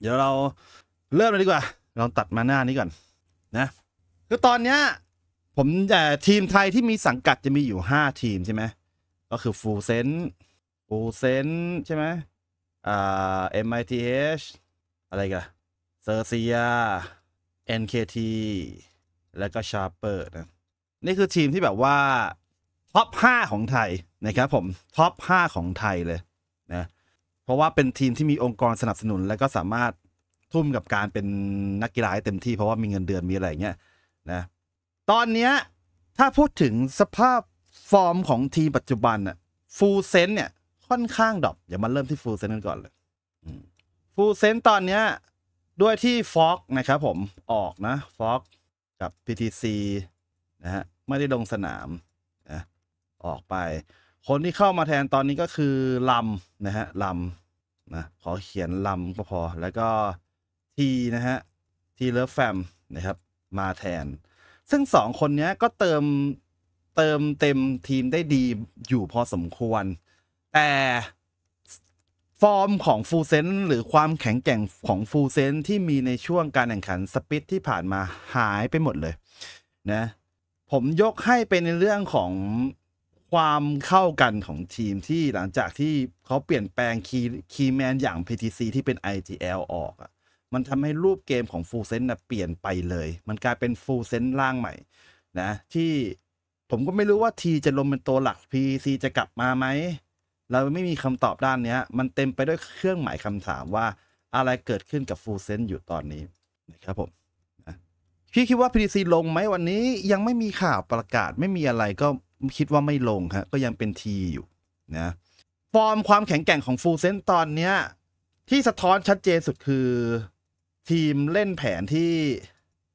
เดี๋ยวเราเริ่มเลยดีกว่า เราตัดมาหน้านี้ก่อน นะ คือตอนเนี้ยผมแต่ทีมไทยที่มีสังกัดจะมีอยู่ห้าทีมใช่ไหม ก็คือฟูเซนฟูเซนใช่ไหมอ่า MITH อะไรกันเซอร์เซีย NKT แล้วก็ชาร์เปอร์นะนี่คือทีมที่แบบว่าท็อป5ของไทยนะครับ ผมท็อป5ของไทยเลยนะเพราะว่าเป็นทีมที่มีองค์กรสนับสนุนแล้วก็สามารถทุ่มกับการเป็นนักกีฬาให้เต็มที่เพราะว่ามีเงินเดือนมีอะไรเงี้ยนะตอนเนี้ยถ้าพูดถึงสภาพฟอร์มของทีมปัจจุบันอะฟูลเซนเนี่ยค่อนข้างดรอปอย่ามาเริ่มที่ฟูลเซนกันก่อนเลยฟูลเซนตอนเนี้ยด้วยที่ฟอกนะครับผมออกนะฟอกกับ PTC นะฮะไม่ได้ลงสนามนะออกไป คนที่เข้ามาแทนตอนนี้ก็คือลำนะฮะลำนะขอเขียนลำก็พอ แล้วก็ทีนะฮะ ทีเลิฟแฟมนะครับมาแทน ซึ่งสองคนนี้ก็เติมเติมเต็มทีมได้ดีอยู่พอสมควร แต่ฟอร์มของฟูเซนหรือความแข็งแกร่งของฟูเซนที่มีในช่วงการแข่งขันสปิทที่ผ่านมาหายไปหมดเลยนะผมยกให้เป็นในเรื่องของความเข้ากันของทีมที่หลังจากที่เขาเปลี่ยนแปลงคีคีแมนอย่าง PTC ที่เป็น ITL ออกอะมันทำให้รูปเกมของฟูเซนนะเปลี่ยนไปเลย มันกลายเป็นฟูเซนร่างใหม่นะที่ผมก็ไม่รู้ว่าทีจะลงเป็นตัวหลัก PTC จะกลับมาไหม เราไม่มีคำตอบด้านนี้มันเต็มไปด้วยเครื่องหมายคำถามว่า อะไรเกิดขึ้นกับฟูเซนอยู่ตอนนี้นะครับผมพี่คิดว่า PTC ลงไหมวันนี้ยังไม่มีข่าวประกาศไม่มีอะไรก็คิดว่าไม่ลงครับก็ยังเป็นทีอยู่นะฟอร์มความแข็งแกร่งของฟูเซนตอนเนี้ยที่สะท้อนชัดเจนสุดคือทีมเล่นแผนที่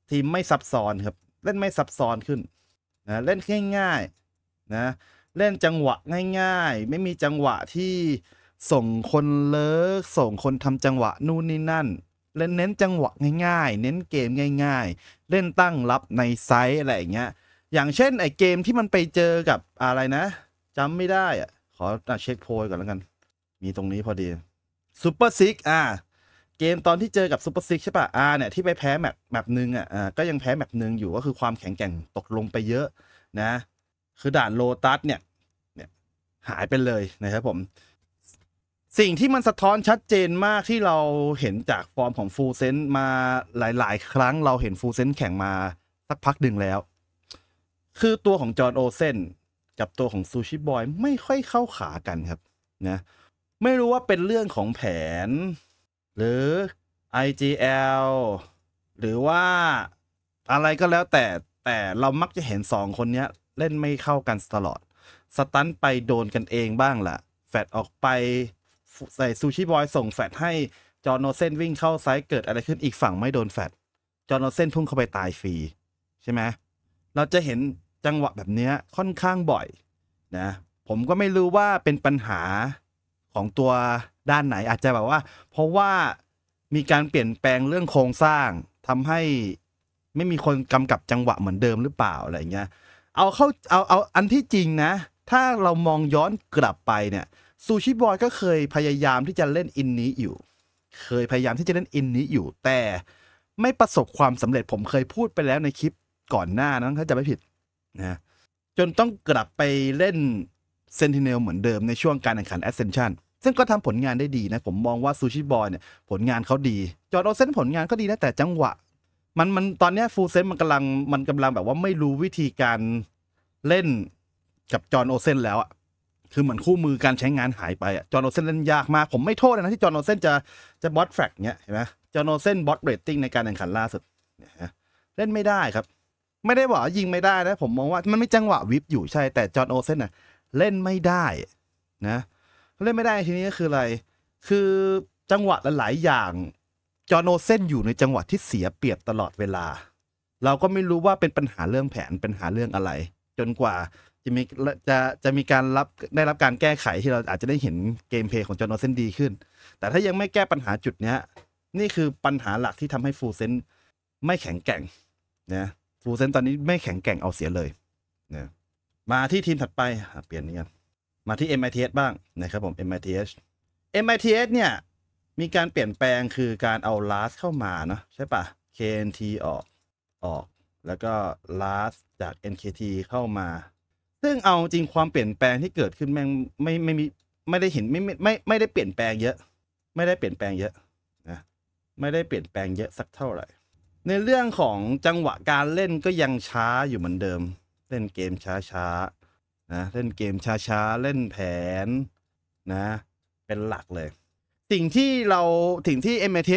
ทีมไม่ซับซ้อนครับเล่นไม่ซับซ้อนขึ้นนะเล่นง่ายๆนะเล่นจังหวะง่าย ๆ ไม่มีจังหวะที่ส่งคนเลิกส่งคนทำจังหวะนู่นนี่นั่น เล่นเน้นจังหวะง่าย ๆ เน้นเกมง่าย ๆ เล่นตั้งรับในไซส์อะไรอย่างเงี้ยอย่างเช่นไอเกมที่มันไปเจอกับอะไรนะจำไม่ได้อะขอเช็คโพยก่อนแล้วกัน มีตรงนี้พอดีซูเปอร์ซิกอ่าเกมตอนที่เจอกับซูเปอร์ซิกใช่ปะอ่าเนี่ย ที่ไปแพ้แมปแมปหนึ่งอ่ะอ่าก็ยังแพ้แมปหนึ่งอยู่ก็คือความแข็งแกร่งตกลงไปเยอะนะ คือด่านโลตัสเนี่ยเนี่ย หายไปเลยนะครับผม สิ่งที่มันสะท้อนชัดเจนมากที่เราเห็นจากฟอร์มของฟูเซนมาหลาย ๆ ครั้งเราเห็นฟูเซนแข่งมาสักพักหนึ่งแล้วคือตัวของจอห์นโอเซนกับตัวของซูชิบอยไม่ค่อยเข้าขากันครับนะไม่รู้ว่าเป็นเรื่องของแผน หรือ IGL หรือว่าอะไรก็แล้วแต่แต่เรามักจะเห็นสองคนนี้เล่นไม่เข้ากันตลอด สตันไปโดนกันเองบ้างละ่ะ แฟดออกไปใส่ซูชิบอยส่งแฟดให้จอ์โนเซนวิ่งเข้าซ้ายเกิดอะไรขึ้นอีกฝั่งไม่โดนแฟดจอ์โนเซนพุ่งเข้าไปตายฟรีใช่ไหมเราจะเห็นจังหวะแบบนี้ค่อนข้างบ่อยนะผมก็ไม่รู้ว่าเป็นปัญหาของตัวด้านไหนอาจจะแบบว่า เพราะว่ามีการเปลี่ยนแปลงเรื่องโครงสร้าง ทำให้ไม่มีคนกำกับจังหวะเหมือนเดิมหรือเปล่าอะไรเงี้ยเอาเข้าเอาเอาอันที่จริงนะ ถ้าเรามองย้อนกลับไปเนี่ยซูชิบอยก็เคยพยายามที่จะเล่นอินนี้อยู่ เคยพยายามที่จะเล่นอินนี้อยู่แต่ไม่ประสบความสำเร็จผมเคยพูดไปแล้วในคลิปก่อนหน้านั้นถ้าจะไม่ผิดนะจนต้องกลับไปเล่นเซนติเนลเหมือนเดิมในช่วงการแข่งขันแอสเซนชันซึ่งก็ทำผลงานได้ดีนะ ผมมองว่าซูชิบอยเนี่ย ผลงานเขาดีจอร์ดโอเซนผลงานก็ดีนะ แต่จังหวะ มันมันตอนนี้ฟูลเซนมันกำลังมันกำลังแบบว่าไม่รู้วิธีการเล่นกับจอร์ดโอเซนแล้วอะคือเหมือนคู่มือการใช้งานหายไปอะจอร์โนเซนเล่นยากมากผมไม่โทษนะ ที่จอร์โนเซนจะจะบอสแฟกเนี้ยเห็นไหมจอร์โนเซนบอสเรตติ้งในการแข่งขันล่าสุดเล่นไม่ได้ครับไม่ได้บอกยิงไม่ได้นะผมมองว่ามันไม่จังหวะวิบอยู่ใช่ แต่จอห์นโอเซนน่ะเล่นไม่ได้นะเล่นไม่ได้ทีนี้ก็คืออะไร คือจังหวะหลายอย่างจอห์นโอเซนอยู่ในจังหวะที่เสียเปรียบตลอดเวลา เราก็ไม่รู้ว่าเป็นปัญหาเรื่องแผน ปัญหาเรื่องอะไรจนกว่าจะมีจะจะมีการรับได้รับการแก้ไขที่เราอาจจะได้เห็นเกมเพย์ของจอห์นโอเซนดีขึ้น แต่ถ้ายังไม่แก้ปัญหาจุดเนี้ยนี่คือปัญหาหลักที่ทำให้ฟูเซนไม่แข็งแกร่งนะฟูเซนตอนนี้ไม่แข็งแกร่งเอาเสียเลยนะมาที่ทีมถัดไปเปลี่ยนนี่ครับมาที่ MITS บ้างนะครับผม MITS MITS เนี่ยมีการเปลี่ยนแปลงคือการเอาลาสเข้ามาเนาะใช่ปะ KNT ออกออกแล้วก็ลาสจาก NKT เข้ามา ซึ่งเอาจริงความเปลี่ยนแปลงที่เกิดขึ้นแม่งไม่ไม่มีไม่ได้เห็นไม่ไม่ไม่ได้เปลี่ยนแปลงเยอะ ไม่ได้เปลี่ยนแปลงเยอะนะไม่ได้เปลี่ยนแปลงเยอะสักเท่าไหร่ในเรื่องของจังหวะการเล่นก็ยังช้าอยู่เหมือนเดิม เล่นเกมช้าช้านะเล่นเกมช้าช้าเล่นแผนนะเป็นหลักเลย สิ่งที่เราถึงที่เอเมเท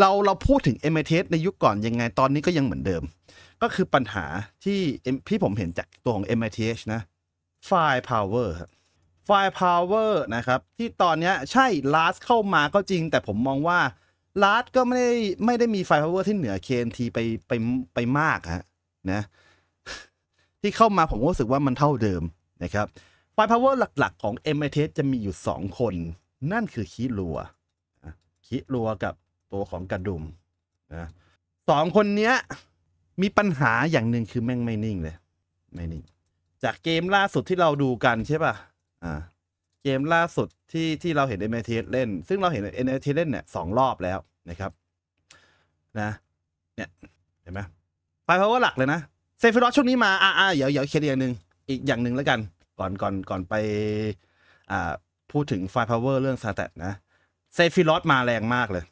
เราเราพูดถึงเอเมเทสในยุคก่อนยังไงตอนนี้ก็ยังเหมือนเดิม ก็คือปัญหาที่พี่ผมเห็นจากตัวของ m อ t h นะไฟล์ p o ว e รัไฟล์เวอร์นะครับที่ตอนนี้ใช่ลาสเข้ามาก็จริงแต่ผมมองว่าลาร์ดก็ไม่ได้ไม่ได้มีไฟพาวเวอร์ที่เหนือเคนทีไปไปไปมากฮะนะ ที่เข้ามาผมก็รู้สึกว่ามันเท่าเดิมนะครับไฟพาวเวอร์หลักๆ ของ m i t จะมีอยู่ 2 คน นั่นคือคีรัวคีรัวกับตัวของกระดุมนะสองคนเนี้ยมีปัญหาอย่างหนึ่งคือแม่งไม่นิ่งเลยไม่นิ่งจากเกมล่าสุดที่เราดูกันใช่ป่ะอ่าเกมล่าสุดที่ที่เราเห็น MIT เล่น ซึ่งเราเห็น MIT เล่นเนี่ยสองรอบแล้วนะครับ นะ เนี่ย เห็นไหมไฟพาวเวอร์หลักเลยนะเซฟิรอสช่วงนี้มาอ่าอ่าเดี๋ยวเดี๋ยวเคลียร์อย่างหนึ่งอีกอย่างหนึ่งแล้วกัน ก่อนก่อนก่อนไปอ่าพูดถึงไฟพาวเวอร์เรื่องซาแตนะเซฟิรอสมาแรงมากเลย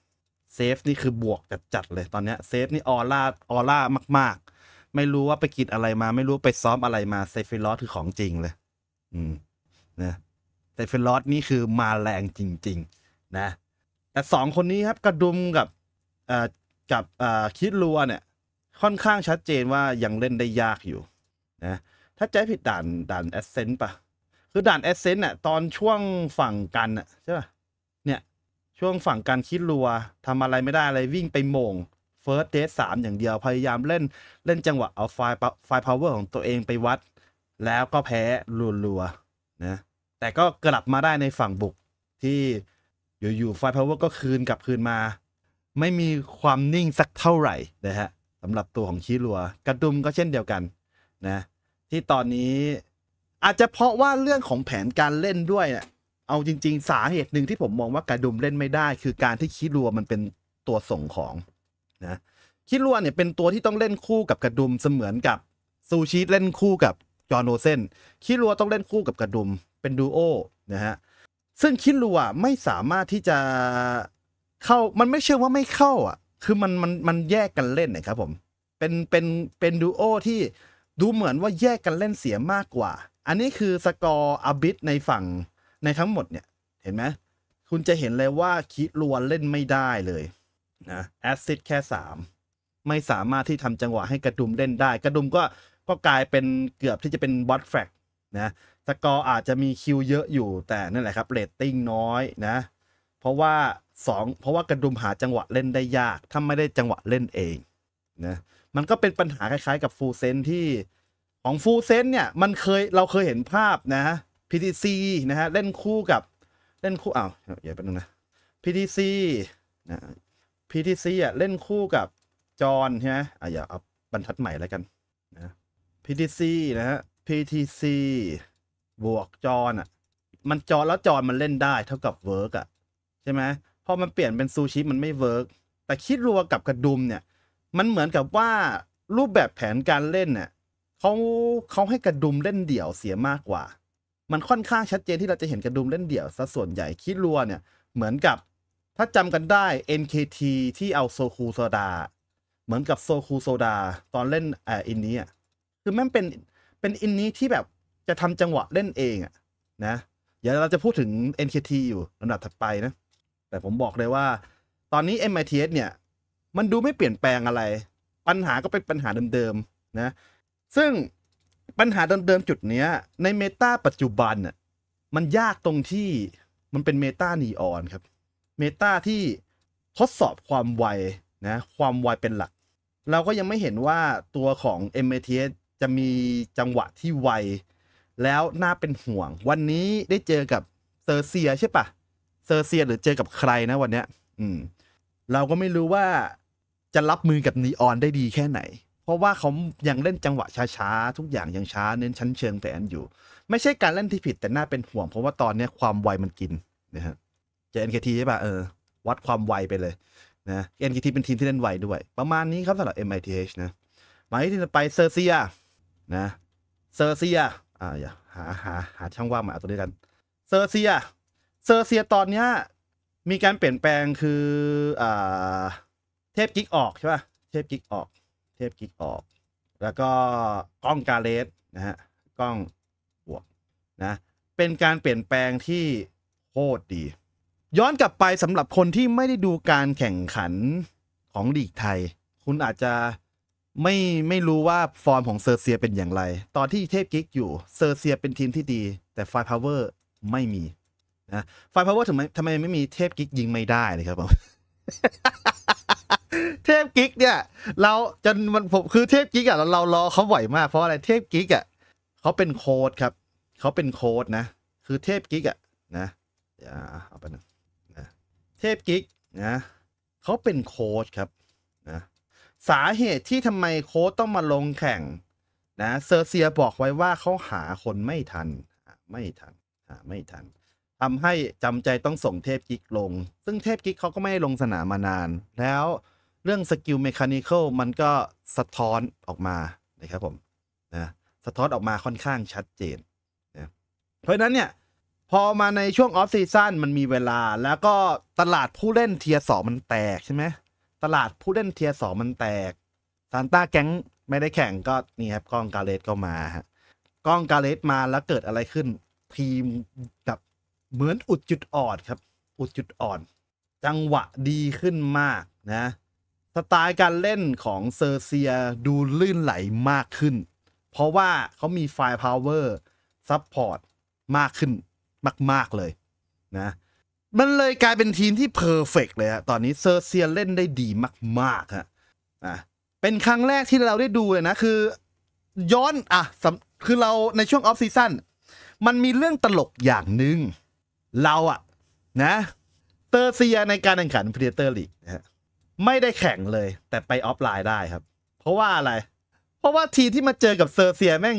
เซฟนี่คือบวกจัดจัดเลยตอนเนี้ยเซฟนี่ออร่าออร่ามากๆ ไม่รู้ว่าไปกินอะไรมา ไม่รู้ไปซ้อมอะไรมาเซฟิรอสคือของจริงเลย อืมนะแต่เฟลลอสนี่คือมาแรงจริง ๆ นะ แต่สองคนนี้ครับกระดุมกับกับคิดรัวเนี่ย ค่อนข้างชัดเจนว่ายังเล่นได้ยากอยู่นะ ถ้าใจผิดด่านด่านแอสเซนต์ปะคือด่านแอสเซนต์อ่ะตอนช่วงฝั่งกันอ่ะใช่ปะเนี่ยช่วงฝั่งการคิดรัวทำอะไรไม่ได้อะไรวิ่งไปโมงเฟิร์สเดสสามอย่างเดียวพยายามเล่นเล่นจังหวะเอาไฟลไฟพาวเวอร์ของตัวเองไปวัด แล้วก็แพ้รัวๆนะแต่ก็กลับมาได้ในฝั่งบุกที่อยู่่ไฟพาวเวอร์ก็คืนกลับคืนมา ไม่มีความนิ่งสักเท่าไหร่นะฮะสำหรับตัวของชิรัวกระดุมก็เช่นเดียวกันนะที่ตอนนี้อาจจะเพราะว่าเรื่องของแผนการเล่นด้วยนเอาจริงๆสาเหตุหนึ่งที่ผมมองว่ากระดุมเล่นไม่ได้ คือการที่คิรัวมันเป็นตัวส่งของนะคิรัวเนี่ยเป็นตัวที่ต้องเล่นคู่กับกระดุมเสมือนกับซูชิเล่นคู่กับจอโนเซนคิรัวต้องเล่นคู่กับกระดุมเป็นดูโอนะฮะซึ่งคิรัวไม่สามารถที่จะเข้ามันไม่เชื่อว่าไม่เข้าอ่ะคือมันมันมันแยกกันเล่นนะครับผมเป็นเป็นเป็นดูโอที่ดูเหมือนว่าแยกกันเล่นเสียมากกว่า อันนี้คือ สกอร์อบิสในฝั่งในทั้งหมดเนี่ย เห็นไหมคุณจะเห็นเลยว่าคิรัวเล่นไม่ได้เลยนะแอซิดแค่ 3 ไม่สามารถที่ทำจังหวะให้กระดุมเล่นได้ กระดุมก็ก็กลายเป็นเกือบที่จะเป็นบอสแฟกนะสกอร์อาจจะมีคิวเยอะอยู่แต่นั่นแหละครับเรตติ้งน้อย นะ เพราะว่า 2 เพราะว่ากระดุมหาจังหวะเล่นได้ยาก ถ้าไม่ได้จังหวะเล่นเองนะมันก็เป็นปัญหาคล้ายๆกับฟูเซนที่ของฟูเซนเนี่ยมันเคยเราเคยเห็นภาพนะ PTC นะฮะเล่นคู่กับเล่นคู่อ้าวอย่าไปนึงนะ PTC นะ PTC อ่ะเล่นคู่กับจอนใช่ไหมอ่ะอย่าเอาบรรทัดใหม่แล้วกันนะ PTC นะฮะ PTC บวกจอนอ่ะมันจอนแล้วจอนมันเล่นได้เท่ากับเวิร์กอ่ะใช่ไหมพอมันเปลี่ยนเป็นซูชิมันไม่เวิร์กแต่คิดรัวกับกระดุมเนี่ย มันเหมือนกับว่ารูปแบบแผนการเล่นเนี่ยเขาเขาให้กระดุมเล่นเดี่ยวเสียมากกว่า มันค่อนข้างชัดเจนที่เราจะเห็นกระดุมเล่นเดี่ยวซะส่วนใหญ่คิดรัวเนี่ยเหมือนกับถ้าจำกันได้ NKT ที่เอาโซคูโซดาเหมือนกับโซคูโซดาตอนเล่นอ่าอินนี้อ่ะคือแม่งเป็นเป็นอินนี้ที่แบบจะทำจังหวะเล่นเองอะนะเดี๋ยวเราจะพูดถึง NKT อยู่ระดับถัดไปนะ แต่ผมบอกเลยว่า ตอนนี้ MITS เนี่ย มันดูไม่เปลี่ยนแปลงอะไร ปัญหาก็เป็นปัญหาเดิมๆนะ ซึ่งปัญหาเดิมๆ จุดเนี้ยในเมตาปัจจุบันน่ะมันยากตรงที่มันเป็นเมตานีออนครับเมตาที่ทดสอบความไวนะความไวเป็นหลัก เราก็ยังไม่เห็นว่าตัวของ MATS จะมีจังหวะที่ไวแล้วน่าเป็นห่วง วันนี้ได้เจอกับเซอร์เซีย ใช่ปะเซอร์เซีย หรือเจอกับใครนะวันเนี้ย อืมเราก็ไม่รู้ว่าจะรับมือกับนีออนได้ดีแค่ไหน เพราะว่าเขายังเล่นจังหวะช้าๆ ทุกอย่างยังช้า เน้นชั้นเชิงแต่อันอยู่ ไม่ใช่การเล่นที่ผิดแต่น่าเป็นห่วงเพราะว่าตอนเนี้ยความไวมันกินนะฮะเจอ NKT ใช่ปะเออ วัดความไวไปเลยนะ NKT เป็นทีมที่เล่นไวด้วย ประมาณนี้ครับสำหรับ MITH นะมายที่ไปเซอร์เซียนะเซอร์เซียอ่าอย่าหาหาหาช่องว่างมาเอาตัวนี้กันเซอร์เซียเซอร์เซียตอนเนี้ยมีการเปลี่ยนแปลงคืออ่าเทพกิกออกใช่ป่ะเทพกิกออกเทพกิกออก แล้วก็กล้องกาเลสนะฮะกล้องบวกนะเป็นการเปลี่ยนแปลงที่โคตรดี ย้อนกลับไปสำหรับคนที่ไม่ได้ดูการแข่งขันของลีกไทย คุณอาจจะไม่ไม่รู้ว่าฟอร์มของเซอร์เซียเป็นอย่างไร ตอนที่เทพกิกอยู่เซอร์เซียเป็นทีมที่ดี แต่ไฟพาวเวอร์ไม่มีนะไฟพาวเวอร์ทำไมทำไมไม่มีเทพกิกยิงไม่ได้เลยครับผมเทพกิกเนี่ย เราจนมันผมคือเทพกิกอ่ะเราเรารอเขาไหวมาก เพราะอะไรเทพกิกอ่ะเขาเป็นโค้ดครับเขาเป็นโค้ดนะคือเทพกิกอ่ะ นะอย่าเอาไปนะเทพกิกนะเขาเป็นโค้ดครับสาเหตุที่ทำไมโค้ชต้องมาลงแข่ง นะ เซอร์เซียบอกไว้ว่าเขาหาคนไม่ทันไม่ทันไม่ทันทำให้จำใจต้องส่งเทพกิกลง ซึ่งเทพกิกเขาก็ไม่ลงสนามมานาน แล้วเรื่องสกิลเมคานิคอลมันก็สะท้อนออกมานะครับผมนะสะท้อนออกมาค่อนข้างชัดเจนนะเพราะนั้นเนี่ย พอมาในช่วงออฟซีซั่นมันมีเวลา แล้วก็ตลาดผู้เล่นเทียร์สองมันแตกใช่ไหมตลาดผู้เล่นเทียสองมันแตกซานต้าแก๊งไม่ได้แข่งก็นี่ครับกล้องกาเลสก็มาฮะกล้องกาเลสมาแล้วเกิดอะไรขึ้น ทีมแบบเหมือนอุดจุดอ่อนครับ อุดจุดอ่อน จังหวะดีขึ้นมากนะสไตล์การเล่นของเซอร์เซียดูลื่นไหลมากขึ้น เพราะว่าเขามีไฟพาวเวอร์ซับพอร์ตมากขึ้นมากๆเลยนะมันเลยกลายเป็นทีมที่เพอร์เฟกเลยฮะ ตอนนี้เซอร์เซียเล่นได้ดีมากๆฮะ อ่ะ เป็นครั้งแรกที่เราได้ดูเลยนะ คือ ย้อนอ่ะ คือเราในช่วงออฟซีซั่นมันมีเรื่องตลกอย่างหนึ่ง เราอ่ะ นะ เตอร์เซียในการแข่งขันพรีเตอร์ลีกนะฮะไม่ได้แข่งเลย แต่ไปออฟไลน์ได้ครับ เพราะว่าอะไร เพราะว่าทีที่มาเจอกับเซอร์เซียแม่ง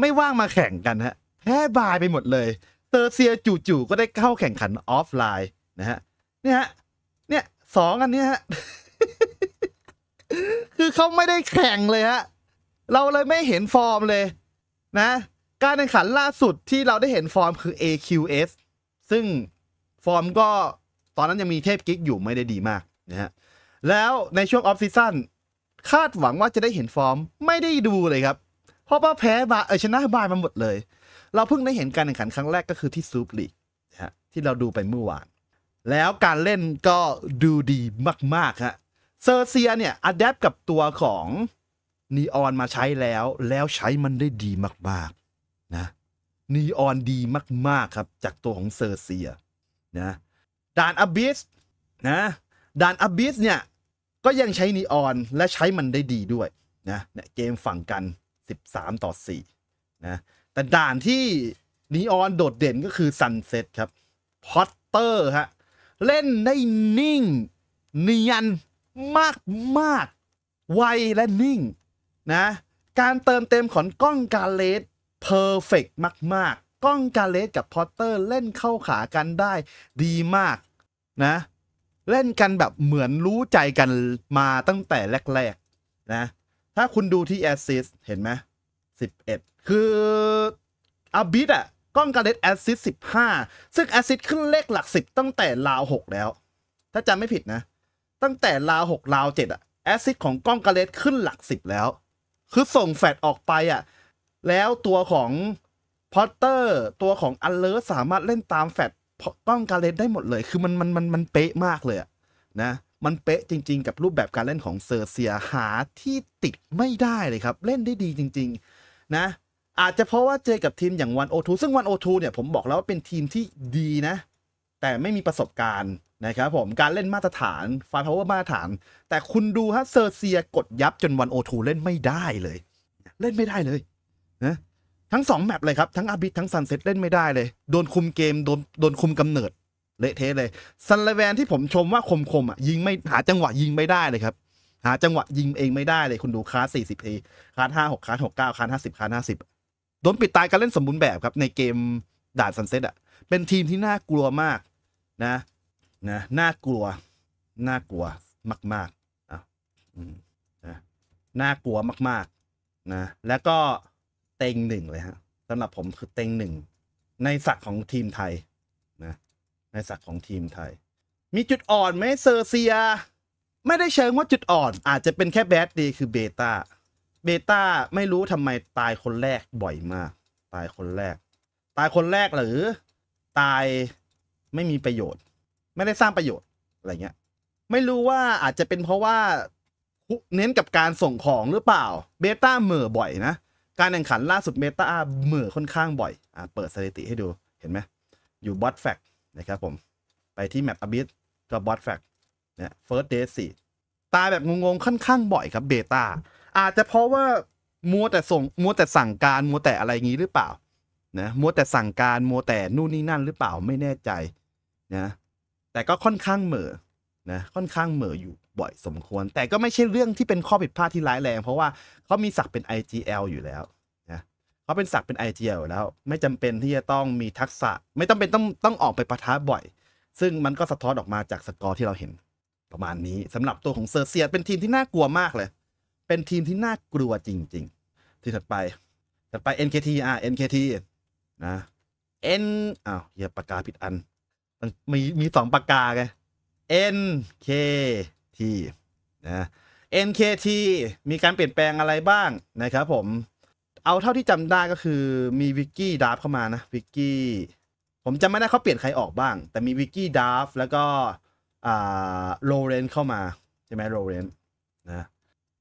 ไม่ว่างมาแข่งกันฮะแพ้บายไปหมดเลยเตอร์เซียจู่ๆก็ได้เข้าแข่งขันออฟไลน์นะฮะเนี่ยฮะเนี่ยสองอันนี้ฮะ คือเขาไม่ได้แข่งเลยฮะ เราเลยไม่เห็นฟอร์มเลยนะ การแข่งขันล่าสุดที่เราได้เห็นฟอร์มคือ AQS ซึ่งฟอร์มก็ตอนนั้นยังมีเทพกิ๊กอยู่ไม่ได้ดีมากนะฮะ แล้วในช่วงออฟซิซั่นคาดหวังว่าจะได้เห็นฟอร์มไม่ได้ดูเลยครับ เพราะว่าแพ้บาเออชนะบายมาหมดเลยเราเพิ่งได้เห็นการแข่งขันครั้งแรกก็คือที่ซูปลีกฮะที่เราดูไปเมื่อวาน แล้วการเล่นก็ดูดีมากๆฮะเซอร์เซียเนี่ยอัดแอปกับตัวของนีออนมาใช้แล้ว แล้วใช้มันได้ดีมากๆนะนีออนดีมากๆครับจากตัวของเซอร์เซียนะด่านอบิสนะด่านอบิสเนี่ยก็ยังใช้นีออนและใช้มันได้ดีด้วยนะเกมฝั่งกัน 13 ต่อ4นะแต่ด่านที่นีออนโดดเด่นก็คือซันเซ็ตครับพอตเตอร์ฮะเล่นได้นิ่งเนียนมากมากไวและนิ่งนะการเติมเต็มของกล้องกาเลสเพอร์เฟกมากๆ กล้องกาเลสกับพอตเตอร์เล่นเข้าขากันได้ดีมากนะเล่นกันแบบเหมือนรู้ใจกันมาตั้งแต่แรกๆนะถ้าคุณดูที่แอสซิสเห็นไหมสิบเอ็ดคืออาบิดอ่ะกล้องกาเลตแอซิดสิบห้าซึ่งแอซิดขึ้นเลขหลักสิบตั้งแต่ลาวหกแล้ว ถ้าจำไม่ผิดนะ ตั้งแต่ลาวหกลาวเจ็ดอ่ะแอซิดของกล้องกาเลตขึ้นหลักสิบแล้ว คือส่งแฟดออกไปอ่ะแล้วตัวของพอตเตอร์ ตัวของอัลเลอร์สามารถเล่นตามแฟดกล้องกาเลตได้หมดเลย คือมันมันมันมันเป๊ะมากเลยอ่ะนะ มันเป๊ะจริงๆ กับรูปแบบการเล่นของเซอร์เซียหาที่ติดไม่ได้เลยครับ เล่นได้ดีจริงๆ นะอาจจะเพราะว่าเจอกับทีมอย่างวันโอทูซึ่งวันโอทูเนี่ยผมบอกแล้วว่าเป็นทีมที่ดีนะ แต่ไม่มีประสบการณ์ นะครับผม การเล่นมาตรฐานฟาร์พาวเวอร์มาตรฐาน แต่คุณดูฮะเซอร์เซียกดยับจนวันโอทูเล่นไม่ได้เลย เล่นไม่ได้เลยนะทั้ง 2 แมปเลยครับ ทั้งอาบิททั้งซันเซ็ตเล่นไม่ได้เลย โดนคุมเกม โดนโดนคุมกำเนิด เละเทะเลยซันเลแวนที่ผมชมว่าคมคมอ่ะยิงไม่หาจังหวะยิงไม่ได้เลยครับหาจังหวะยิงเองไม่ได้เลย คุณดูคาสี่สิบเอคาห้าหกคาหกเก้าคาห้าสิบคาห้าสิบโดนปิดตายการเล่นสมบูรณ์แบบครับ ในเกมด่านซันเซ็ตอ่ะ เป็นทีมที่น่ากลัวมากนะนะน่ากลัว น่ากลัวมากๆอ่ะนะน่ากลัวมากๆนะแล้วก็เต็งหนึ่งเลยฮะสำหรับผมคือเต็งหนึ่ง ในศักของทีมไทยนะในศักของทีมไทย มีจุดอ่อนไหมเซอร์เซีย ไม่ได้เชิงว่าจุดอ่อน อาจจะเป็นแค่แบดดีคือเบต้าเบต้าไม่รู้ทำไมตายคนแรกบ่อยมาก ตายคนแรก ตายคนแรกหรือตายไม่มีประโยชน์ ไม่ได้สร้างประโยชน์ อะไรเงี้ยไม่รู้ว่าอาจจะเป็นเพราะว่าเน้นกับการส่งของหรือเปล่าเบต้าเหม่อบ่อยนะ การแข่งขันล่าสุดเบต้าเหม่อค่อนข้างบ่อยอ่าเปิดสถิติให้ดูเห็นไหมอยู่บอสแฟกนะครับผม ไปที่แมปอบิสก็บอสแฟกเนี่ยเฟิร์สเดย์สี่ตายแบบงงๆค่อนข้างบ่อยครับเบต้าอาจจะเพราะว่ามัวแต่ส่ง มัวแต่สั่งการ มัวแต่อะไรงี้หรือเปล่านะมัวแต่สั่งการ มัวแต่นู่นนี่นั่นหรือเปล่าไม่แน่ใจนะแต่ก็ค่อนข้างเหม่อนะค่อนข้างเหม่ออยู่บ่อยสมควร แต่ก็ไม่ใช่เรื่องที่เป็นข้อผิดพลาดที่ร้ายแรง เพราะว่าเขามีศักเป็น IGL อยู่แล้วนะเขาเป็นศักเป็น IGL แล้ว ไม่จำเป็นที่จะต้องมีทักษะไม่จำเป็นต้องต้องออกไปปะท้าบ่อย ซึ่งมันก็สะท้อนออกมาจากสกอร์ที่เราเห็น ประมาณนี้สำหรับตัวของเซอร์เซียเป็นทีมที่น่ากลัวมากเลยเป็นทีมที่น่ากลัวจริง ๆ ที่ถัดไปถัดไป NKT อ่ะ NKT นะ N อ้าวเยีายปากกาผิดอันมันมีมีสองปากกาไง NKT นะ NKT มีการเปลี่ยนแปลงอะไรบ้างนะครับผมเอาเท่าที่จำได้ก็คือมีวิกกี้ดาร์ฟเข้ามานะวิกกี้ผมจำไม่ได้เขาเปลี่ยนใครออกบ้าง แต่มีวิกกี้ดาร์ฟแล้วก็โรเรนเข้ามาใช่ไหมโรเรนนะ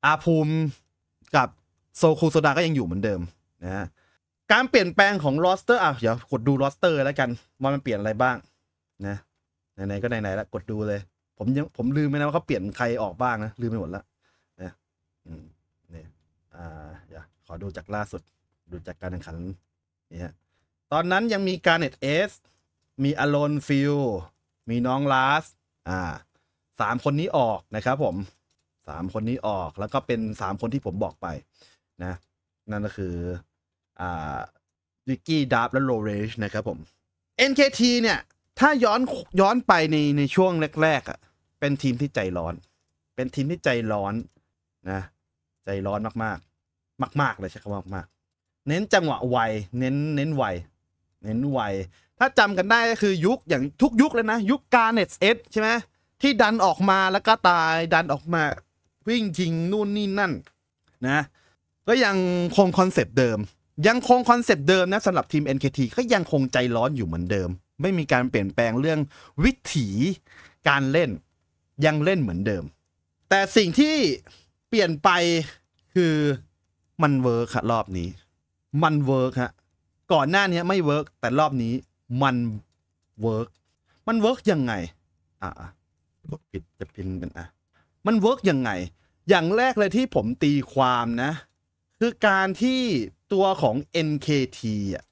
อาภูมิกับ โซคูโซดา ก็ยังอยู่เหมือนเดิมนะ การเปลี่ยนแปลงของลอสเตอร์ อ่ะ เดี๋ยวกดดูลอสเตอร์แล้วกันว่ามันเปลี่ยนอะไรบ้างนะไหนๆก็ไหนๆแล้วกดดูเลย ผมยัง ผมลืมไปนะว่าเขาเปลี่ยนใครออกบ้างนะ ลืมไปหมดแล้วนะนี่ อ่า เดี๋ยว ขอดูจากล่าสุด ดูจากการแข่งขันนี่ฮะตอนนั้นยังมีการเน็ตเอสมีอโลนฟิลมีน้องลาสอ่าสามคนนี้ออกนะครับ ผมสามคนนี้ออกแล้วก็เป็นสามคนที่ผมบอกไปนะนั่นก็คือ อ่าวิกกี้ดับและโรเรชนะครับผม NKT เนี่ย ถ้าย้อนย้อนไปในในช่วงแรกๆอ่ะเป็นทีมที่ใจร้อน เป็นทีมที่ใจร้อน นะ ใจร้อนมากๆ มากๆเลยใช่คำว่ามากๆเน้นจังหวะไว เน้นเน้นไว เน้นไวถ้าจำกันได้ก็คือยุคอย่างทุกยุคเลยนะยุคการเน็ตเอสใช่ไหมที่ดันออกมาแล้วก็ตายดันออกมาวิ่งทิงนู่นนี่นั่นนะก็ยังคงคอนเซปต์เดิมยังคงคอนเซปต์เดิมนะสำหรับทีม NKT ก็ยังคงใจร้อนอยู่เหมือนเดิม ไม่มีการเปลี่ยนแปลงเรื่องวิถีการเล่น ยังเล่นเหมือนเดิม แต่สิ่งที่เปลี่ยนไปคือมันเวิร์คครอบนี้มันเวิร์คฮะก่อนหน้านี้ไม่เวิร์คแต่รอบนี้มันเวิร์คมันเวิร์คยังไงอ่ะกดปิดจะพินเป็นอ่ะมันเวิร์กยังไง อย่างแรกเลยที่ผมตีความนะ คือการที่ตัวของ NKT อ่ะ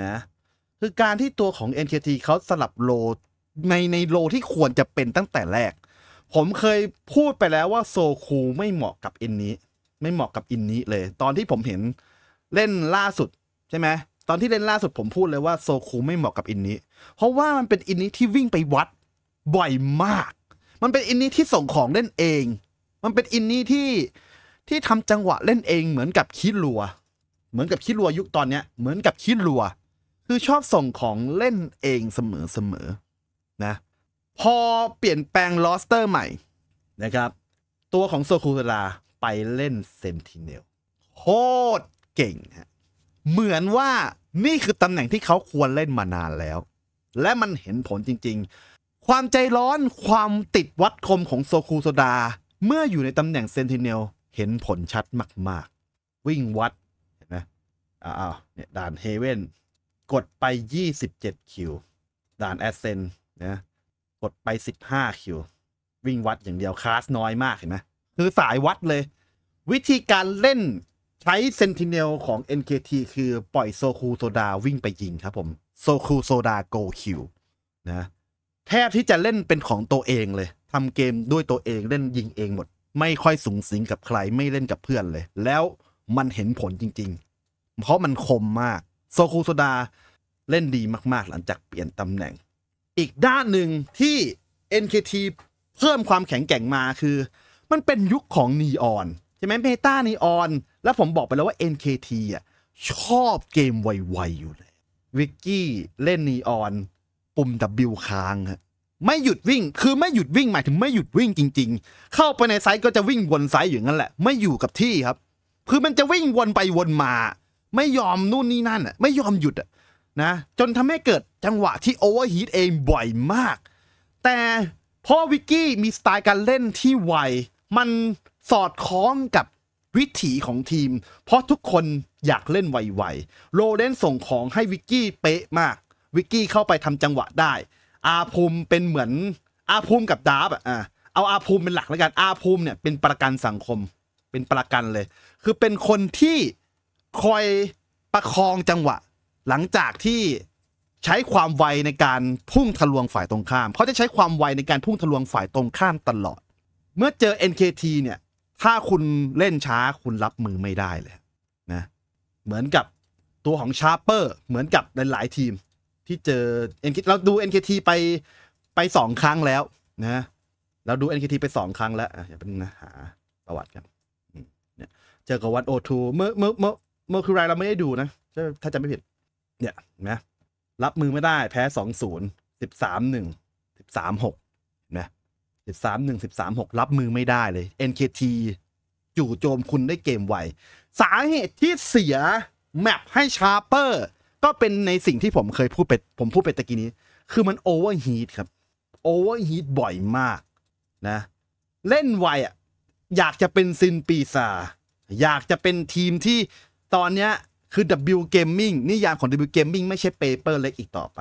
นะคือการที่ตัวของ NKT เขาสลับโลในในโลที่ควรจะเป็นตั้งแต่แรก ผมเคยพูดไปแล้วว่าโซคูไม่เหมาะกับอินนี้ ไม่เหมาะกับ อินนี้เลย ตอนที่ผมเห็นเล่นล่าสุดใช่ไหมตอนที่เล่นล่าสุด ผมพูดเลยว่าโซคูไม่เหมาะกับอินนี้เพราะว่ามันเป็นอินนี้ที่วิ่งไปวัดบ่อยมากมันเป็นอินนี่ที่ส่งของเล่นเอง มันเป็นอินนี่ที่ที่ทำจังหวะเล่นเอง เหมือนกับคิดลัว เหมือนกับคิดลัวยุคตอนเนี้ยเหมือนกับคิดลัว คือชอบส่งของเล่นเองเสมอเสมอนะ พอเปลี่ยนแปลงลอสเตอร์ใหม่นะครับ ตัวของโซคูราไปเล่นเซนติเนลโคตรเก่งฮะ เหมือนว่านี่คือตำแหน่งที่เขาควรเล่นมานานแล้ว และมันเห็นผลจริงๆความใจร้อนความติดวัดคมของโซคูโซดาเมื่ออยู่ในตำแหน่งเซนติเนลเห็นผลชัดมาก ๆ วิ่งวัดเห็นไหมอ้าวเนี่ยด่านเฮเว่นกดไป 27คิว ด่านแอสเซนนะกดไป 15คิว วิ่งวัดอย่างเดียวคลาสน้อยมากเห็นไหมคือสายวัดเลย วิธีการเล่นใช้เซนติเนลของ NKT คือปล่อยโซคูโซดาวิ่งไปยิงครับผมโซคูโซดาโกคิวนะแทบที่จะเล่นเป็นของตัวเองเลย ทำเกมด้วยตัวเองเล่นยิงเองหมด ไม่ค่อยสูงสิงกับใครไม่เล่นกับเพื่อนเลย แล้วมันเห็นผลจริงๆ เพราะมันคมมาก โซคูโซดา เล่นดีมากๆหลังจากเปลี่ยนตำแหน่ง อีกด้านหนึ่งที่ NKT เพิ่มความแข็งแกร่งมาคือ มันเป็นยุคของนีออนใช่ไหมเมตานีออนแล้วผมบอกไปแล้วว่า NKT อ่ะชอบเกมไวๆอยู่เลยวิกกี้เล่นนีออนปุ่ม W ค้างฮะไม่หยุดวิ่งคือไม่หยุดวิ่งหมายถึงไม่หยุดวิ่งจริง ๆ เข้าไปในไซต์ก็จะวิ่งวนไซต์อย่างนั้นแหละไม่อยู่กับที่ครับ คือมันจะวิ่งวนไปวนมา ไม่ยอมนู่นนี่นั่นอ่ะไม่ยอมหยุดอ่ะนะจนทำให้เกิดจังหวะที่โอเวอร์ฮีทเองบ่อยมาก แต่เพราะวิกกี้มีสไตล์การเล่นที่ไว มันสอดคล้องกับวิถีของทีม เพราะทุกคนอยากเล่นไวๆโรเดนส่งของให้วิกกี้เป๊ะมากวิกกี้เข้าไปทำจังหวะได้ อาภูมิเป็นเหมือน อาภูมิกับดาร์ฟอ่ะเอาอาภูมิเป็นหลักแล้วกันอาภูมิเนี่ยเป็นประกันสังคมเป็นประกันเลยคือเป็นคนที่คอยประคองจังหวะ หลังจากที่ใช้ความไวในการพุ่งทะลวงฝ่ายตรงข้ามเขาจะใช้ความไวในการพุ่งทะลวงฝ่ายตรงข้ามตลอด เมื่อเจอ NKT เนี่ยถ้าคุณเล่นช้าคุณรับมือไม่ได้เลยนะเหมือนกับตัวของชาร์เปอร์เหมือนกับหลายๆทีมที่เจอเอ็นเราดู NKT ไปไปสองครั้งแล้ว นะ เราดู NKT ไปสองครั้งแล้วอย่าเป็นหาประวัติกันเนี่ยเจอกับวันโอทูเมื่อเมื่อเมื่อเมื่อคือไรเราไม่ได้ดูนะถ้าจำไม่ผิด เนี่ยนะรับมือไม่ได้ แพ้สองศูนย์สิบสามหนึ่งสิบสามหกนะสิบสามหนึ่งสิบสามหกรับมือไม่ได้เลย NKT จู่โจมคุณได้เกมไว สาเหตุที่เสีย แมปให้ชาร์เปอร์ก็เป็นในสิ่งที่ผมเคยพูดไปผมพูดไปตะกี้นี้ คือมันโอเวอร์ฮีทครับโอเวอร์ฮีทบ่อยมากนะ เล่นไวอ่ะอยากจะเป็นซินปีซาอยากจะเป็นทีมที่ตอนเนี้ยคือ W Gaming นิยามของ W Gaming ไม่ใช่เปเปอร์เล็กอีกต่อไป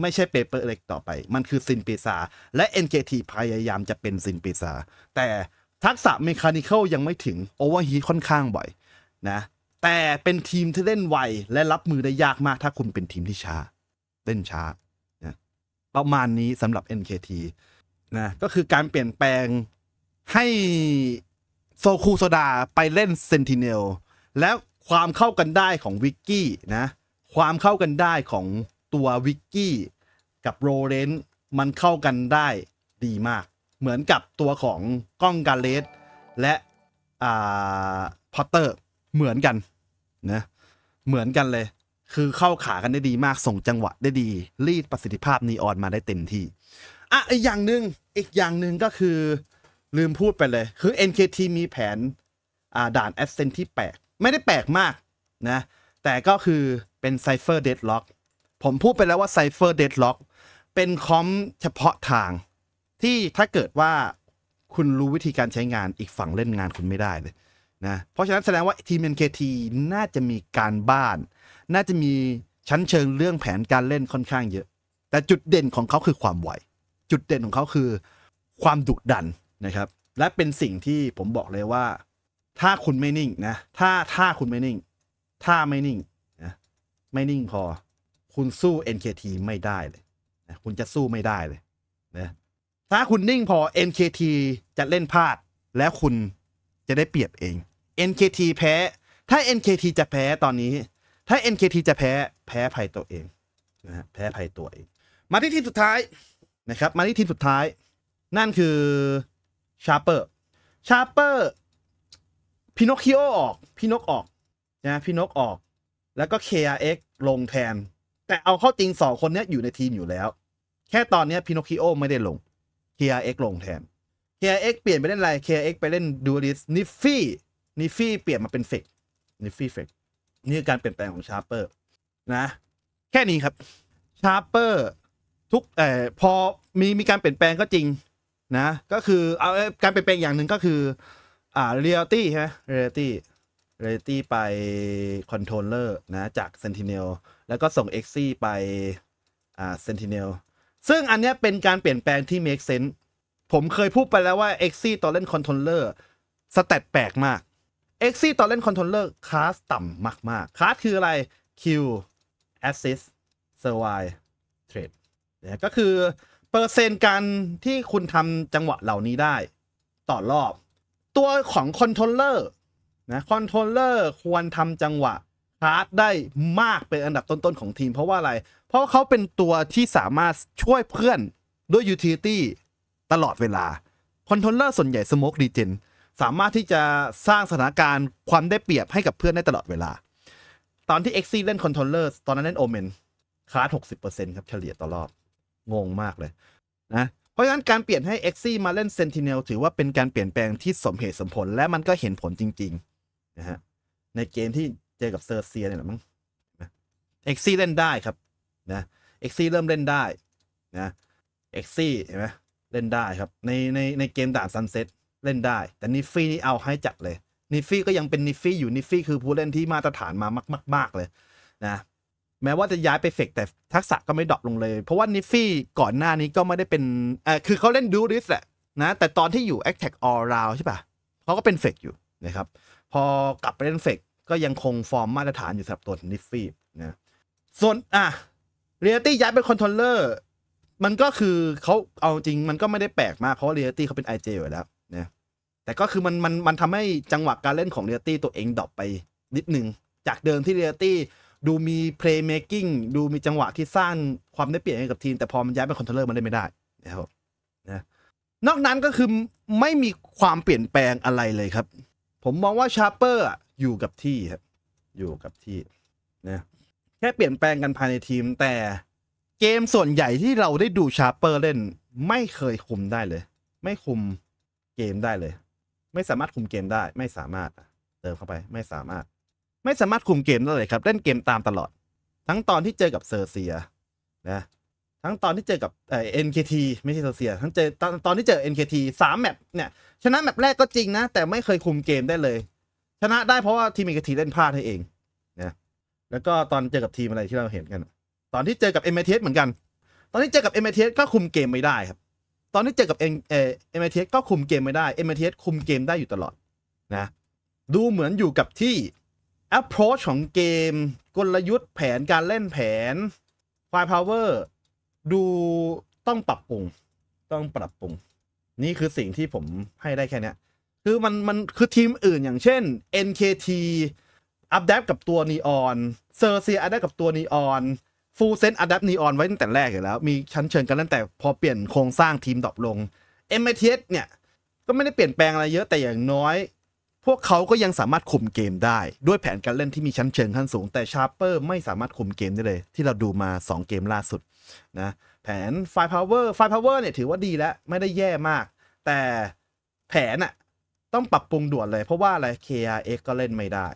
ไม่ใช่เปเปอร์เล็กต่อไป มันคือซินปีซาและ NKT พยายามจะเป็นซินปีซาแต่ทักษะเมคานิคอลยังไม่ถึงโอเวอร์ฮีทค่อนข้างบ่อยนะแต่เป็นทีมที่เล่นไว และรับมือได้ยากมาก ถ้าคุณเป็นทีมที่ช้า เล่นช้านะประมาณนี้สำหรับ NKT นะก็คือการเปลี่ยนแปลงให้โซคูโซดาไปเล่นเซนติเนลแล้วความเข้ากันได้ของวิกกี้นะ ความเข้ากันได้ของตัววิกกี้กับโรเลนมันเข้ากันได้ดีมาก เหมือนกับตัวของก้องกาเลสและอ่าพอตเตอร์เหมือนกันนะเหมือนกันเลย คือเข้าขากันได้ดีมากส่งจังหวะได้ดี รีดประสิทธิภาพนีออนมาได้เต็มที่ อ่ะอีกอย่างหนึ่งอีกอย่างหนึ่งก็คือ ลืมพูดไปเลย คือ NKT มีแผนอ่าด่านแอสเซนที่แปลกไม่ได้แปลกมากนะ แต่ก็คือเป็นไซเฟอร์เดดล็อกผมพูดไปแล้วว่าไซเฟอร์เดดล็อกเป็นคอมเฉพาะทาง ที่ถ้าเกิดว่าคุณรู้วิธีการใช้งานอีกฝั่งเล่นงานคุณไม่ได้เลยนะเพราะฉะนั้นแสดงว่าทีม NKT น่าจะมีการบ้าน น่าจะมีชั้นเชิงเรื่องแผนการเล่นค่อนข้างเยอะ แต่จุดเด่นของเขาคือความไหว จุดเด่นของเขาคือ ความดุดันนะครับ และเป็นสิ่งที่ผมบอกเลยว่า ถ้าคุณไม่นิ่งนะถ้าถ้าคุณไม่นิ่งถ้าไม่นิ่งนะไม่นิ่งพอคุณสู้ NKT ไม่ได้เลยนะคุณจะสู้ไม่ได้เลยนะถ้าคุณนิ่งพอ NKT จะเล่นพลาด และคุณจะได้เปรียบเอง NKT แพ้ ถ้า NKT จะแพ้ตอนนี้ ถ้า NKT จะแพ้แพ้ภัยตัวเองนะฮะแพ้ภัยตัวเอง มาที่ทีมสุดท้ายนะครับ มาที่ทีมสุดท้ายนั่นคือชาร์เปอร์ ชาร์เปอร์พินอคคิโอออก พิ่นกออกนะพิ่นกออก แล้วก็ KRX ลงแทน แต่เอาเข้าจริงสองคนนี้อยู่ในทีมอยู่แล้ว แค่ตอนนี้พินอคคิโอไม่ได้ลง KRX ลงแทน KRX เปลี่ยนไปเล่นอะไร KRX ไปเล่นดูริสนิฟฟี่นิฟฟี่เปลี่ยนมาเป็นเฟกนิฟฟี่เฟกนี่คือการเปลี่ยนแปลงของชาร์เปอร์นะ แค่นี้ครับชาร์เปอร์ทุกเอ่อพอมีมีการเปลี่ยนแปลงก็จริง นะ ก็คือเอาการเปลี่ยนแปลงอย่างหนึ่งก็คือ อ่าเรียลตี้ใช่ไหมเรียลตี้เรียลตี้ไปคอนโทรลเลอร์นะ จากเซนติเนลแล้วก็ส่ง x ซีไป อ่าเซนติเนลซึ่งอันนี้เป็นการเปลี่ยนแปลงที่ make sense ผมเคยพูดไปแล้วว่า x ซีตอนเล่นคอนโทรลเลอร์สแตทแปลกมากเอ็กซี่ตอนเล่นคอนโทรลเลอร์คลาสต่ำมาก ๆคลาสคืออะไรคิวแอสซิสเซอร์ไวเทรดก็คือเปอร์เซนต์การที่คุณทำจังหวะเหล่านี้ได้ ต่อรอบตัวของคอนโทรลเลอร์นะคอนโทรลเลอร์ควรทำจังหวะคลาสได้มากเป็นอันดับต้น ๆ ของทีม เพราะว่าอะไร เพราะเขาเป็นตัวที่สามารถช่วยเพื่อนด้วยยูทิลิตี้ตลอดเวลาคอนโทรลเลอร์ส่วนใหญ่สโมกดีเจนสามารถที่จะสร้างสถานการณ์ความได้เปรียบให้กับเพื่อนได้ตลอดเวลา ตอนที่ XC เล่นคอนโทรลเลอร์ตอนนั้นเล่นโอเมนคาร์ดหกสิบเปอร์เซ็นครับ เฉลี่ยต่อรอบงงมากเลยนะ เพราะฉะนั้นการเปลี่ยนให้ XC มาเล่น Sentinel ถือว่าเป็นการเปลี่ยนแปลงที่สมเหตุสมผลและมันก็เห็นผลจริงๆนะฮะในเกมที่เจอกับเซอร์เซียเนี่ยมั้งเอ็กซี่เล่นได้ครับนะเอ็กซี่เริ่มเล่นได้นะเอ็กซี่เห็นไหมเล่นได้ครับในในในเกมด่านซันเซ็ตเล่นได้ แต่นิฟฟี่นี่เอาให้จัดเลยนิฟฟี่ก็ยังเป็นนิฟฟี่อยู่นิฟฟี่คือผู้เล่นที่มาตรฐานมามากๆเลยนะแม้ว่าจะย้ายไปเฟกแต่ทักษะก็ไม่ดรอปลงเลย เพราะว่านิฟฟี่ก่อนหน้านี้ก็ไม่ได้เป็นเออคือเขาเล่นดูริสแหละนะแต่ตอนที่อยู่แอคแท็กออร์ราใช่ปะเขาก็เป็นเฟกอยู่นะครับพอกลับไปเล่นเฟกก็ยังคงฟอร์มมาตรฐานอยู่สำหรับตัวนิฟฟี่นะส่วนอ่ะเรียลตี้ย้ายเป็นคอนโทรลเลอร์มันก็คือเขาเอาจริงมันก็ไม่ได้แปลกมากเพราะเรียลตี้เขาเป็น IJ อยู่แล้วนะแต่ก็คือมันมันมันทำให้จังหวะการเล่นของเรียตี้ตัวเองดรอปไปนิดหนึ่ง จากเดิมที่เรียตี้ดูมีเพลย์เมคกิ้งดูมีจังหวะที่สร้างความได้เปรียบให้กับทีมแต่พอมันย้ายเป็นคอนโทรลเลอร์มันเล่นไม่ได้นะครับนะนอกนั้นก็คือไม่มีความเปลี่ยนแปลงอะไรเลยครับ ผมมองว่าชาร์เปอร์อยู่กับที่ครับอยู่กับที่นะแค่เปลี่ยนแปลงกันภายในทีม แต่เกมส่วนใหญ่ที่เราได้ดูชาร์เปอร์เล่น ไม่เคยคุมได้เลย ไม่คุมเกมได้เลย ไม่สามารถคุมเกมได้ ไม่สามารถเติมเข้าไปไม่สามารถ ไม่สามารถคุมเกมได้เลยครับ เล่นเกมตามตลอด ทั้งตอนที่เจอกับเซอร์เซียนะทั้งตอนที่เจอกับเอ็นเคทีไม่ใช่เซอร์เซียทั้งเจอตอนตอนที่เจอเอ็นเคทีสามแมปเนี่ยชนะแมปแรกก็จริงนะแต่ไม่เคยคุมเกมได้เลย ชนะได้เพราะว่าทีมเอ็นเคทีเล่นพลาดให้เองนะแล้วก็ตอนเจอกับทีมอะไรที่เราเห็นกัน ตอนที่เจอกับเอ็มเอทีเสเหมือนกัน ตอนที่เจอกับเอ็มเอทีสก็คุมเกมไม่ได้ครับตอนที่เจอกับเอ็มเอ็มไอทีเอสก็คุมเกมไม่ได้เอ็มไอทีเอสคุมเกมได้อยู่ตลอดนะดูเหมือนอยู่กับที่ approach ของเกม กลยุทธ์แผนการเล่นแผนฟ f i าวเวอร์ดูต้องปรับปรุง ต้องปรับปรุง นี่คือสิ่งที่ผมให้ได้แค่นี้คือมันมันคือทีมอื่นอย่างเช่น NKT อัปเดตกับตัวนีออนเซอร์เซียอัพเดตกับตัวนีออนฟูลเซนต์อะดัปนีออนไว้ตั้งแต่แรกอยู่แล้ว มีชั้นเชิงกันตั้งแต่พอเปลี่ยนโครงสร้างทีมดรอปลง m อ t s เนี่ยก็ไม่ได้เปลี่ยนแปลงอะไรเยอะแต่อย่างน้อย พวกเขาก็ยังสามารถคุมเกมได้ ด้วยแผนการเล่นที่มีชั้นเชิงขั้นสูงแต่ชาร์เปอร์ไม่สามารถคุมเกมได้เลย ที่เราดูมา 2 เกมล่าสุดนะแผนไฟพาวเวอร์ไฟพาวเวอร์เนี่ยถือว่าดีแล้ว ไม่ได้แย่มาก แต่แผนอะต้องปรับปรุงด่วนเลย เพราะว่าอะไร KRX ก็เล่นไม่ได้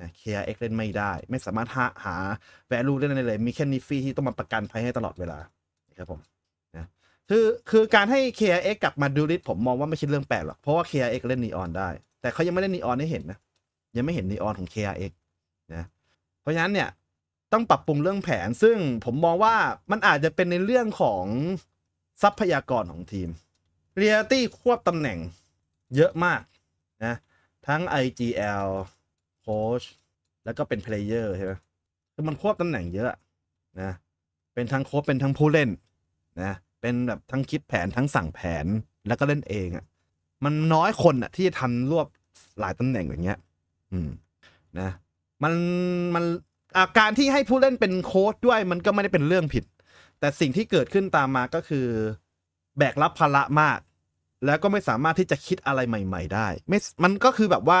นะ KRX เล่นไม่ได้ ไม่สามารถหาหา value เล่นได้เลยมีแค่นิฟฟี่ที่ต้องมาประกันภัยให้ตลอดเวลาครับผมนะคือคือการให้ KRX กลับมาดูริสผมมองว่าไม่ใช่เรื่องแปลกหรอก เพราะว่า KRX เล่นนีออนได้ แต่เขายังไม่เล่นนีออนให้เห็นนะ ยังไม่เห็นนีออนของ KRX นะเพราะฉะนั้นเนี่ย ต้องปรับปรุงเรื่องแผน ซึ่งผมมองว่ามันอาจจะเป็นในเรื่องของทรัพยากรของทีมเรียลตี้ควบตำแหน่งเยอะมากนะทั้ง IGL โค้ชแล้วก็เป็นเพลเยอร์ใช่ไหมแต่มันควบตำแหน่งเยอะนะ เป็นทั้งโค้ชเป็นทั้งผู้เล่นนะ เป็นแบบทั้งคิดแผนทั้งสั่งแผนแล้วก็เล่นเองอะ่ะ มันน้อยคนอะ่ะที่จะทำรวบหลายตำแหน่งอย่างเงี้ย อืมนะ มันมันอาการที่ให้ผู้เล่นเป็นโค้ชด้วยมันก็ไม่ได้เป็นเรื่องผิด แต่สิ่งที่เกิดขึ้นตามมาก็คือแบกรับภาระมาก แล้วก็ไม่สามารถที่จะคิดอะไรใหม่ ๆ ได้ไม่มันก็คือแบบว่า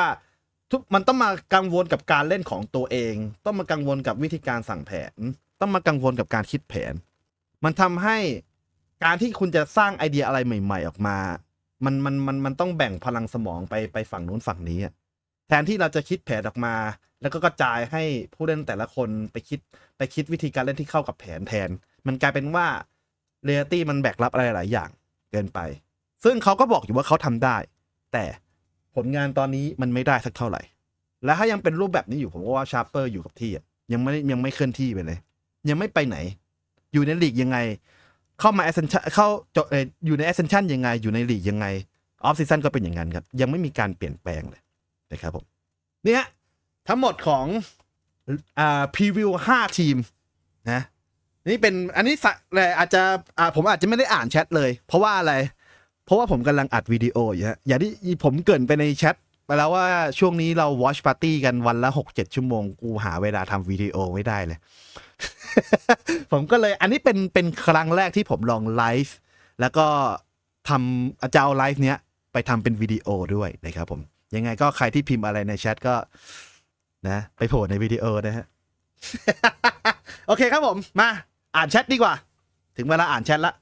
ทุกมันต้องมากังวลกับการเล่นของตัวเอง ต้องมากังวลกับวิธีการสั่งแผน ต้องมากังวลกับการคิดแผน มันทำให้การที่คุณจะสร้างไอเดียอะไรใหม่ๆออกมามันมันมันมันต้องแบ่งพลังสมองไป ไปฝั่งนู้นฝั่งนี้ แทนที่เราจะคิดแผนออกมา แล้วก็กระจายให้ผู้เล่นแต่ละคนไปคิดไปคิดวิธีการเล่นที่เข้ากับแผนแทน มันกลายเป็นว่าเรียลตี้มันแบกรับอะไรหลายอย่างเกินไป ซึ่งเขาก็บอกอยู่ว่าเขาทำได้ แต่ผลงานตอนนี้มันไม่ได้สักเท่าไหร่ และถ้ายังเป็นรูปแบบนี้อยู่ผมว่าชาร์เปอร์อยู่กับที่ ยังไม่ยังไม่เคลื่อนที่ไปเลย ยังไม่ไปไหน อยู่ในลีกยังไง เข้ามาแอสเซนชั่นเข้าจบอยู่ในแอสเซนชั่นยังไง อยู่ในลีกยังไงออฟซีซั่นก็เป็นอย่างนั้นครับ ยังไม่มีการเปลี่ยนแปลงเลยนะครับผมเนี่ยทั้งหมดของ อ่า พรีวิวห้าทีมนะนี่เป็นอันนี้สะอาจจะอ่าผมอาจจะไม่ได้อ่านแชทเลย เพราะว่าอะไรเพราะว่าผมกำลังอัดวิดีโออยู่ฮะ อย่างที่ผมเกินไปในแชทไปแล้วว่าช่วงนี้เราวอชปาร์ตี้กันวันละหกเจ็ดชั่วโมงกูหาเวลาทำวิดีโอไม่ได้เลย ผมก็เลย อันนี้เป็นเป็นครั้งแรกที่ผมลองไลฟ์แล้วก็ทำอาจารย์ไลฟ์เนี้ย ไปทำเป็นวิดีโอด้วยนะครับผม ยังไงก็ใครที่พิมพ์อะไรในแชทก็ นะ ไปโผล่ในวิดีโอนะฮะ โอเคครับผมมา อ่านแชทดีกว่า ถึงเวลาอ่านแชทละ